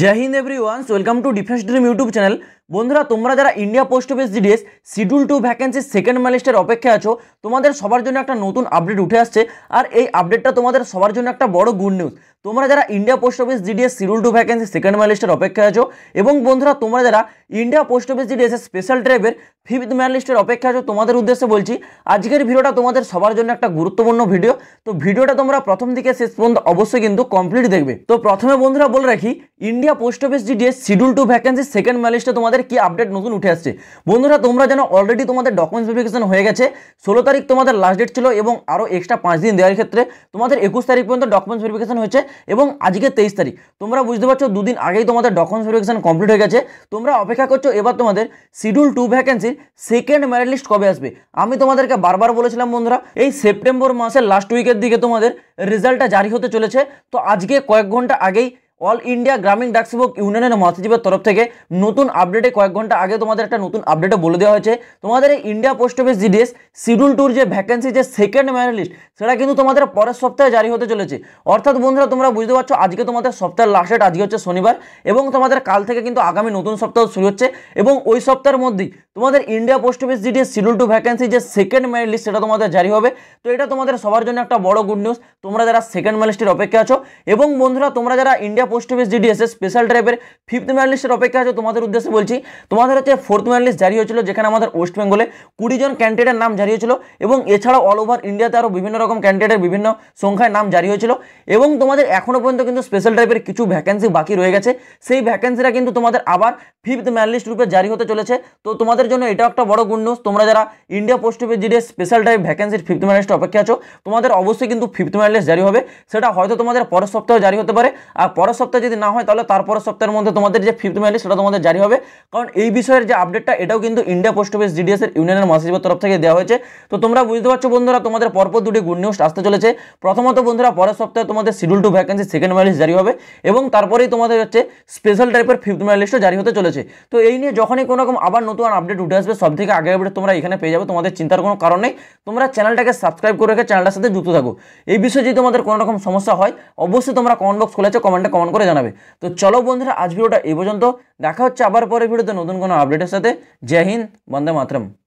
Joy Hind every ones welcome to defence dream YouTube channel বন্ধুরা তোমরা যারা India post office GDS schedule two ভ্যাকেন্সির second মাইলিস্টের অপেক্ষায় আছো তোমাদের সবার জন্য একটা নতুন আপডেট উঠে আসছে আর এই আপডেটটা তোমাদের সবার জন্য একটা বড় গুড নিউজ তোমরা যারা ইন্ডিয়া পোস্ট অফিস জিডিএস সিরুল টু ভ্যাকেন্সি সেকেন্ড ম্যান লিস্টের অপেক্ষায় আছো এবং বন্ধুরা তোমরা যারা ইন্ডিয়া পোস্ট অফিস জিডিএসের স্পেশাল ড্রাইভের ফিফথ ম্যান লিস্টের অপেক্ষা আছো তোমাদের উদ্দেশ্যে বলছি আজকের ভিডিওটা তোমাদের সবার জন্য একটা গুরুত্বপূর্ণ ভিডিও তো ভিডিওটা তোমরা প্রথম থেকে শেষ পর্যন্ত অবশ্যই কিন্তু কমপ্লিট দেখবে তো প্রথমে বন্ধুরা বলে রাখি India post office GDS schedule two vacancy second ম্যান লিস্টে তোমাদের কি আপডেট নতুন উঠে আসছে বন্ধুরা তোমরা যেন অলরেডি তোমাদের ডকুমেন্টস ভেরিফিকেশন হয়ে গেছে ষোলো তারিখ তোমাদের লাস্ট ডেট ছিল এবং আরও এক্সট্রা পাঁচ দিন দেওয়ার ক্ষেত্রে তোমাদের একুশ তারিখ পর্যন্ত ডকুমেন্টস ভেরিফিকেশন হয়েছে এবং আজকে তেইশ তারিখ তোমরা বুঝতে পারছো দুদিন আগেই তোমাদের ডকুমেন্টস ভেরিফিকেশন কমপ্লিট হয়ে গেছে তোমরা অপেক্ষা করছো এবার তোমাদের শিডিউল টু ভ্যাকেন্সির সেকেন্ড মেরিট লিস্ট কবে আসবে আমি তোমাদেরকে বারবার বলেছিলাম বন্ধুরা এই সেপ্টেম্বর মাসের লাস্ট উইকের দিকে তোমাদের রেজাল্টটা জারি হতে চলেছে তো আজকে কয়েক ঘন্টা আগেই অল ইন্ডিয়া গ্রামীণ সেবক ইউনিয়নের মহাসচিবের তরফ থেকে নতুন আপডেটে কয়েক ঘন্টা আগে তোমাদের একটা নতুন আপডেটে বলে দেওয়া হয়েছে তোমাদের এই India post office GDS schedule টুর যে ভ্যাকেন্সি যে সেকেন্ড মেরিট লিস্ট সেটা কিন্তু তোমাদের পরের সপ্তাহে জারি হতে চলেছে অর্থাৎ বন্ধুরা তোমরা বুঝতে পারছো আজকে তোমাদের সপ্তাহের লাস্ট ডেট আজকে হচ্ছে শনিবার এবং তোমাদের কাল থেকে কিন্তু আগামী নতুন সপ্তাহ শুরু হচ্ছে এবং ওই সপ্তাহের মধ্যেই তোমাদের India post office GDS schedule two vacancy যে সেকেন্ড মেরিট লিস্ট সেটা তোমাদের জারি হবে তো এটা তোমাদের সবার জন্য একটা বড় গুড নিউজ তোমরা যারা সেকেন্ড মেরিট লিস্টের অপেক্ষা আছো এবং বন্ধুরা তোমরা যারা ইন্ডিয়া নদিয়া পোস্ট অফিস জিডিএসএ স্পেশাল ড্রাইভের ফিফথ ম্যান লিস্টের অপেক্ষা আছে তোমাদের উদ্দেশ্যে বলছি তোমাদের হচ্ছে ফোর্থ ম্যানলিস্ট লিস্ট জারি হয়েছিল যেখানে আমাদের ওয়েস্ট বেঙ্গলে কুড়িজন ক্যান্ডিডেটের নাম জারি হয়েছিল এবং এছাড়াও অল ওভার ইন্ডিয়াতে আরও বিভিন্ন রকম ক্যান্ডিডেটের বিভিন্ন সংখ্যায় নাম জারি হয়েছিল এবং তোমাদের এখনও পর্যন্ত কিন্তু স্পেশাল ড্রাইভের কিছু ভ্যাকেন্সি বাকি রয়ে গেছে সেই ভ্যাকেন্সিরা কিন্তু তোমাদের আবার ফিফথ ম্যানলিস্ট লিস্ট রূপে জারি হতে চলেছে তো তোমাদের জন্য এটাও একটা বড় গুড নিউজ তোমরা যারা India post office GDS special drive ভ্যাকেন্সির ফিফথ ম্যানলিস্টের অপেক্ষা আছো তোমাদের অবশ্যই কিন্তু ফিফথ ম্যানলিস্ট লিস্ট জারি হবে সেটা হয়তো তোমাদের পরের সপ্তাহে জারি হতে পারে আর পরের পরের সপ্তাহে যদি না হয় তাহলে তারপরের সপ্তাহের মধ্যে তোমাদের যে ফিফথ মেয়ালি সেটা তোমাদের জারি হবে কারণ এই বিষয়ের যে আপডেটটা এটাও কিন্তু ইন্ডিয়া পোস্ট অফিস জিডিএসের ইউনিয়নের মাসিজের তরফ থেকে দেওয়া হয়েছে তো তোমরা বুঝতে পারছো বন্ধুরা তোমাদের পরপর দুটি গুড নিউজ আসতে চলেছে প্রথমত বন্ধুরা পরের সপ্তাহে তোমাদের শিডিউল টু ভ্যাকেন্সি সেকেন্ড মেয়ালিস জারি হবে এবং তারপরেই তোমাদের হচ্ছে স্পেশাল টাইপের ফিফথ মেয়ালিস্টও জারি হতে চলেছে তো এই নিয়ে যখনই কোনো রকম আবার নতুন আপডেট উঠে আসবে সব থেকে আগে আপডেট তোমরা এখানে পেয়ে যাবে তোমাদের চিন্তার কোনো কারণ নেই তোমরা চ্যানেলটাকে সাবস্ক্রাইব করে রেখে চ্যানেলটার সাথে যুক্ত থাকো এই বিষয়ে যদি তোমাদের কোনো রকম সমস্যা হয় অবশ্যই তোমরা কমেন্ট বক্স খুলেছে কমেন্টে কমেন্ট কমেন্ট করে জানাবে তো চলো বন্ধুরা আজ ভিডিওটা এ পর্যন্ত দেখা হচ্ছে আবার পরে ভিডিওতে নতুন কোনো আপডেটের সাথে জয় হিন্দ বন্দে মাতরম